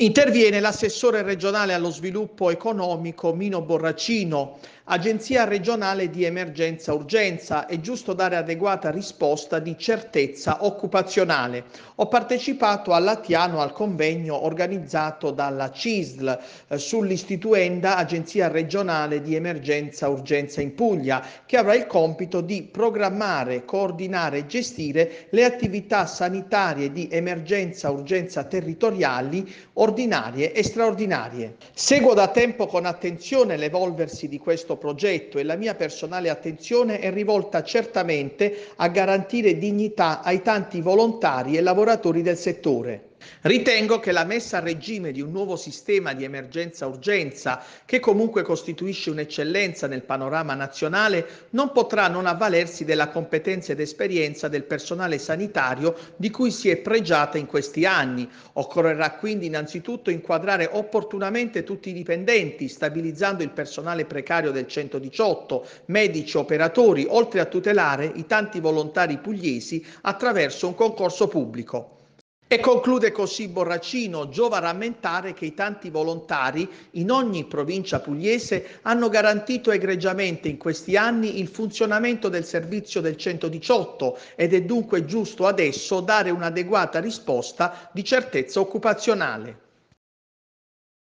Interviene l'assessore regionale allo sviluppo economico Mino Borracino Agenzia regionale di emergenza urgenza, è giusto dare adeguata risposta di certezza occupazionale. Ho partecipato a Latiano al convegno organizzato dalla CISL eh, sull'istituenda Agenzia regionale di emergenza urgenza in Puglia, che avrà il compito di programmare, coordinare e gestire le attività sanitarie di emergenza urgenza territoriali ordinarie e straordinarie. Seguo da tempo con attenzione l'evolversi di questo progetto e la mia personale attenzione è rivolta certamente a garantire dignità ai tanti volontari e lavoratori del settore. Ritengo che la messa a regime di un nuovo sistema di emergenza-urgenza, che comunque costituisce un'eccellenza nel panorama nazionale, non potrà non avvalersi della competenza ed esperienza del personale sanitario di cui si è pregiata in questi anni. Occorrerà quindi innanzitutto inquadrare opportunamente tutti i dipendenti, stabilizzando il personale precario del 118, medici, operatori, oltre a tutelare i tanti volontari pugliesi attraverso un concorso pubblico. E conclude così Borracino, giova rammentare che i tanti volontari in ogni provincia pugliese hanno garantito egregiamente in questi anni il funzionamento del servizio del 118 ed è dunque giusto adesso dare un'adeguata risposta di certezza occupazionale.